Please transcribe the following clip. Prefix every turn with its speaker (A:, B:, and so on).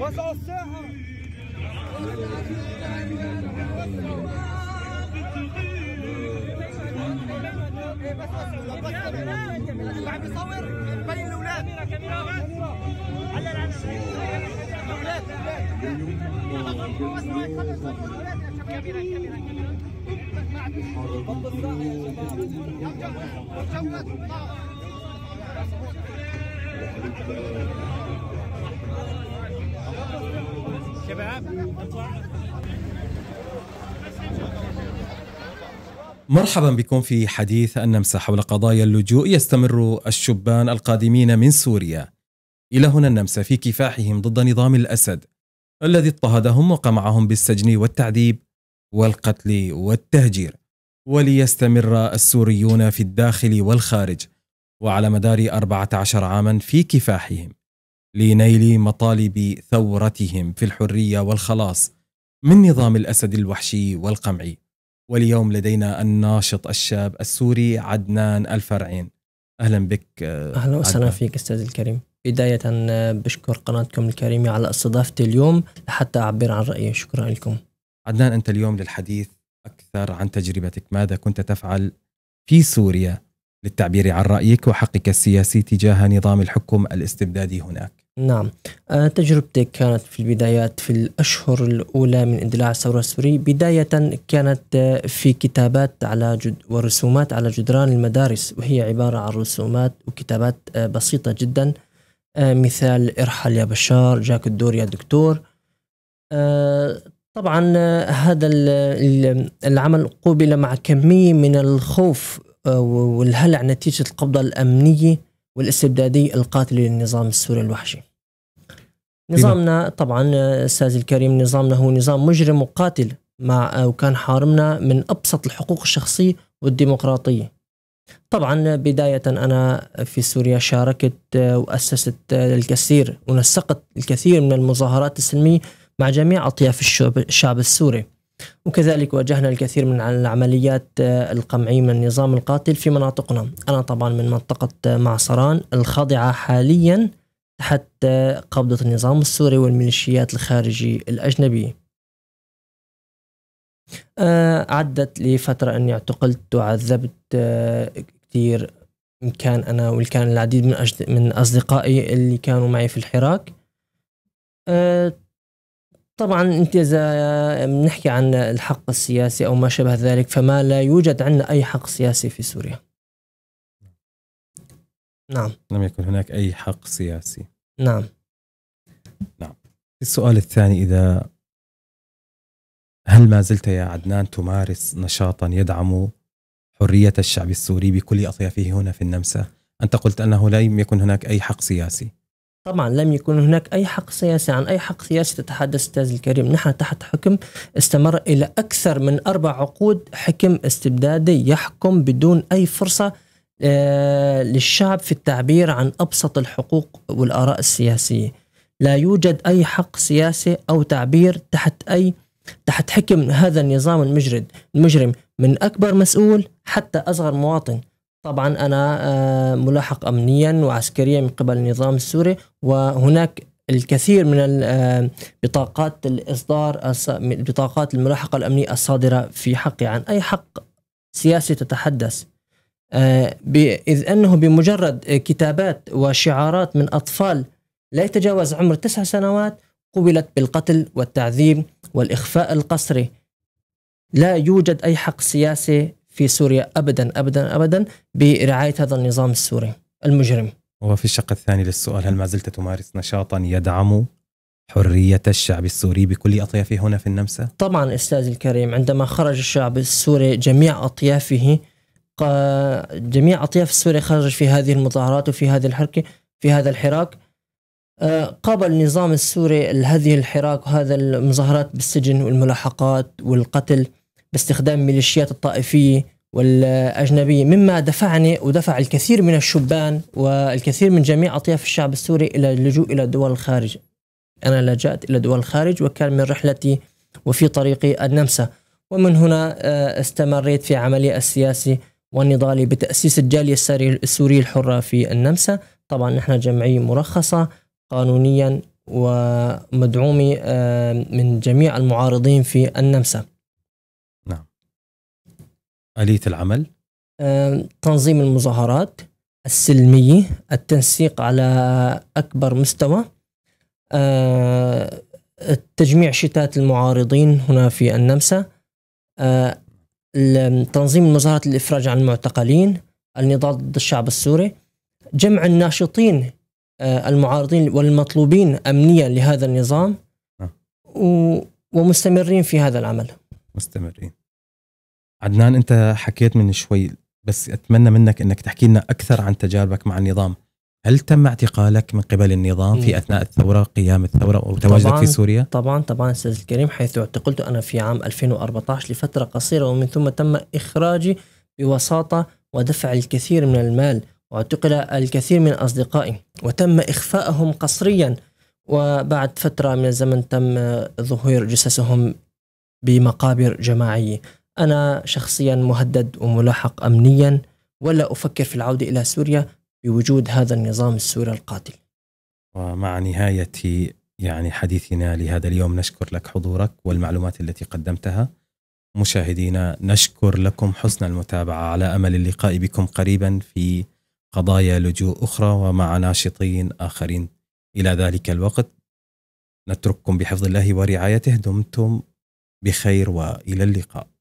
A: وسعصيها قاعد بيصور بين الاولاد كاميرا كاميرا على الاولاد
B: كاميرا كاميرا كاميرا
A: شباب مرحبا بكم في حديث النمسا حول قضايا اللجوء يستمر الشبان القادمين من سوريا إلى هنا النمسا في كفاحهم ضد نظام الأسد الذي اضطهدهم وقمعهم بالسجن والتعذيب والقتل والتهجير وليستمر السوريون في الداخل والخارج وعلى مدار 14 عاما في كفاحهم لنيل مطالب ثورتهم في الحريه والخلاص من نظام الاسد الوحشي والقمعي. واليوم لدينا الناشط الشاب السوري عدنان الفرعين. اهلا بك آه، اهلا وسهلا
B: فيك استاذ الكريم. بداية آه، بشكر قناتكم الكريمة على استضافتي اليوم لحتى أعبر عن رأيي شكرا لكم عدنان
A: أنت اليوم للحديث أكثر عن تجربتك ماذا كنت تفعل في سوريا للتعبير عن رأيك وحقك السياسي تجاه نظام الحكم الاستبدادي هناك
B: نعم آه، تجربتك كانت في البدايات في الأشهر الأولى من اندلاع الثورة السورية بداية كانت آه، في كتابات على جد ورسومات على جدران المدارس وهي عبارة عن رسومات وكتابات آه، بسيطة جدا مثال ارحل يا بشار جاك الدور يا دكتور طبعا هذا العمل قوبل مع كمية من الخوف والهلع نتيجة القبضة الأمنية والاستبدادي القاتل للنظام السوري الوحشي نظامنا طبعا استاذ الكريم نظامنا هو نظام مجرم وقاتل مع وكان حارمنا من ابسط الحقوق الشخصيه والديمقراطيه طبعا بدايه انا في سوريا شاركت واسست الكثير ونسقت الكثير من المظاهرات السلميه مع جميع اطياف الشعب السوري وكذلك واجهنا الكثير من العمليات القمعية من النظام القاتل في مناطقنا أنا طبعا من منطقة معصران الخاضعة حاليا تحت قبضة النظام السوري والميليشيات الخارجية الأجنبية آه، عدت لي فترة أني اعتقلت وعذبت آه، كثير كان أنا وكان العديد من, أجد من أصدقائي اللي كانوا معي في الحراك آه، طبعا انت اذا بنحكي عن الحق السياسي او ما شابه ذلك فما لا يوجد عندنا اي حق سياسي في سوريا نعم
A: لم يكن هناك أي حق سياسي نعم نعم السؤال الثاني إذا هل ما زلت يا عدنان تمارس نشاطا يدعم حرية الشعب السوري بكل أطيافه هنا في النمسا أنت قلت أنه لم يكن هناك أي حق سياسي
B: طبعا لم يكن هناك أي حق سياسي عن أي حق سياسي تتحدث أستاذ الكريم نحن تحت حكم استمر إلى أكثر من أربع عقود حكم استبدادي يحكم بدون أي فرصة آه، للشعب في التعبير عن ابسط الحقوق والاراء السياسيه لا يوجد اي حق سياسي او تعبير تحت اي تحت حكم هذا النظام المجرد المجرم من اكبر مسؤول حتى اصغر مواطن طبعا انا آه، ملاحق امنيا وعسكريا من قبل النظام السوري وهناك الكثير من آه، بطاقات الاصدار بطاقات الملاحقه الامنيه الصادره في حقي عن اي حق سياسي تتحدث آه، إذ أنه بمجرد آه، كتابات وشعارات من أطفال لا يتجاوز عمر تسع سنوات قُبلت بالقتل والتعذيب والإخفاء القسري لا يوجد أي حق سياسي في سوريا أبدا أبدا أبدا برعاية هذا النظام السوري المجرم
A: وفي الشق الثاني للسؤال هل ما زلت تمارس نشاطا يدعم حرية الشعب السوري بكل أطيافه هنا في النمسا؟
B: طبعا أستاذي الكريم عندما خرج الشعب السوري جميع أطيافه جميع أطياف سوريا خرج في هذه المظاهرات وفي هذه الحركة في هذا الحراك آه، قابل النظام السوري هذه الحراك وهذا المظاهرات بالسجن والملاحقات والقتل باستخدام ميليشيات الطائفية والأجنبية مما دفعني ودفع الكثير من الشبان والكثير من جميع أطياف الشعب السوري إلى اللجوء إلى دول الخارج أنا لجأت إلى دول الخارج وكان من رحلتي وفي طريقي النمسا ومن هنا آه، استمريت في عملي السياسي والنضالي بتأسيس الجالية السورية الحرة في النمسا طبعا نحن جمعية مرخصة قانونيا ومدعومة آه، من جميع المعارضين في النمسا
A: نعم آلية العمل
B: آه، تنظيم المظاهرات السلمية التنسيق على أكبر مستوى آه، تجميع شتات المعارضين هنا في النمسا تنظيم مظاهرات الإفراج عن المعتقلين النضال ضد الشعب السوري جمع الناشطين آه، المعارضين والمطلوبين أمنيا لهذا النظام نعم. ومستمرين في هذا العمل
A: مستمرين عدنان أنت حكيت من شوي بس أتمنى منك أنك تحكي لنا أكثر عن تجاربك مع النظام هل تم اعتقالك من قبل النظام في اثناء الثوره قيام الثوره وتواجدك في سوريا؟
B: طبعا طبعا استاذ الكريم حيث اعتقلت انا في عام 2014 لفتره قصيره ومن ثم تم اخراجي بوساطه ودفع الكثير من المال واعتقل الكثير من اصدقائي وتم اخفائهم قسريا وبعد فتره من الزمن تم ظهور جثثهم بمقابر جماعيه انا شخصيا مهدد وملاحق امنيا ولا افكر في العوده الى سوريا بوجود هذا النظام السوري القاتل
A: ومع نهاية يعني حديثنا لهذا اليوم نشكر لك حضورك والمعلومات التي قدمتها مشاهدينا نشكر لكم حسن المتابعة على أمل اللقاء بكم قريبا في قضايا لجوء أخرى ومع ناشطين آخرين إلى ذلك الوقت نترككم بحفظ الله ورعايته دمتم بخير والى اللقاء